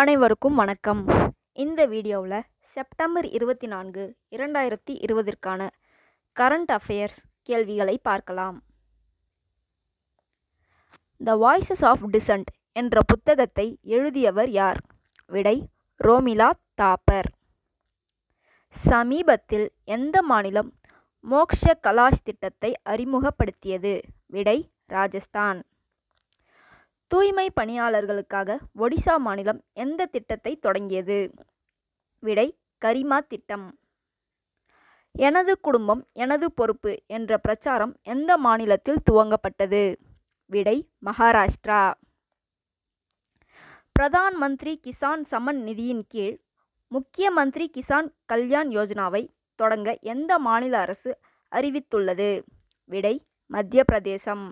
அனைவருக்கும் வணக்கம் இந்த வீடியோவில் செப்டம்பர் இருபத்தி நான்கு இரண்டாயிரத்தி இருபதிற்கான கரண்ட் அஃபேர்ஸ் கேள்விகளை பார்க்கலாம் த வாய்ஸஸ் ஆஃப் டிசன்ட் என்ற புத்தகத்தை எழுதியவர் யார் விடை ரோமிலா தாப்பர் சமீபத்தில் எந்த மாநிலம் மோக்ஷ கலாஷ் திட்டத்தை அறிமுகப்படுத்தியது விடை ராஜஸ்தான் தூய்மை பணியாளர்களுக்காக ஒடிசா மாநிலம் எந்த திட்டத்தை தொடங்கியது விடை கரிமா திட்டம் எனது குடும்பம் எனது பொறுப்பு என்ற பிரச்சாரம் எந்த மாநிலத்தில் துவங்கப்பட்டது விடை மகாராஷ்டிரா பிரதான் மந்திரி கிசான் சமன் நிதியின் கீழ் முக்கிய மந்திரி கிசான் கல்யாண் யோஜனாவை தொடங்க எந்த மாநில அரசு அறிவித்துள்ளது விடை மத்திய பிரதேசம்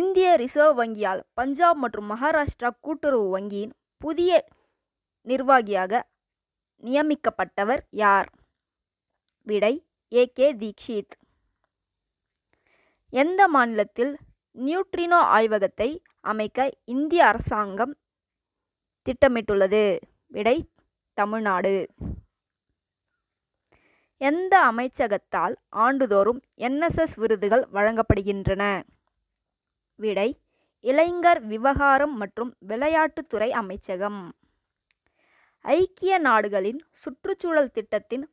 இந்திய ரிசர்வ் வங்கியால் பஞ்சாப் மற்றும் மகாராஷ்டிரா கூட்டுறவு வங்கியின் புதிய நிர்வாகியாக நியமிக்கப்பட்டவர் யார் விடை ஏ கே தீக்ஷித் எந்த மாநிலத்தில் நியூட்ரினோ ஆய்வகத்தை அமைக்க இந்திய அரசாங்கம் திட்டமிட்டுள்ளது விடை தமிழ்நாடு எந்த அமைச்சகத்தால் ஆண்டுதோறும் என்எஸ்எஸ் விருதுகள் வழங்கப்படுகின்றன விடை இளைஞர் விவகாரம் மற்றும் விளையாட்டுத்துறை அமைச்சகம் ஐக்கிய நாடுகளின் சுற்றுச்சூழல் திட்டத்தின்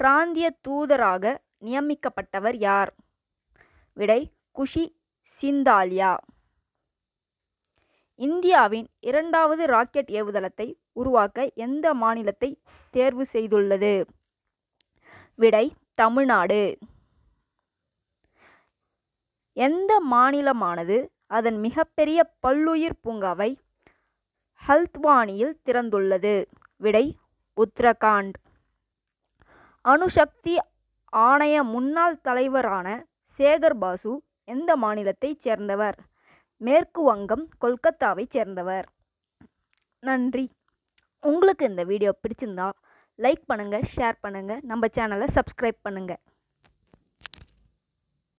பிராந்திய தூதராக நியமிக்கப்பட்டவர் யார் விடை குஷி சிந்தாலியா இந்தியாவின் இரண்டாவது ராக்கெட் ஏவுதளத்தை உருவாக்க எந்த மாநிலத்தை தேர்வு செய்துள்ளது விடை தமிழ்நாடு எந்த மாநிலமானது அதன் மிகப்பெரிய பல்லுயிர் பூங்காவை ஹல்த்வானியில் திறந்துள்ளது விடை உத்தரகாண்ட் அணுசக்தி ஆணைய முன்னாள் தலைவரான சேகர் பாசு எந்த மாநிலத்தைச் சேர்ந்தவர் மேற்கு வங்கம் கொல்கத்தாவைச் சேர்ந்தவர் நன்றி உங்களுக்கு இந்த வீடியோ பிடிச்சிருந்தா லைக் பண்ணுங்கள் ஷேர் பண்ணுங்கள் நம்ம சேனலை சப்ஸ்கிரைப் பண்ணுங்கள்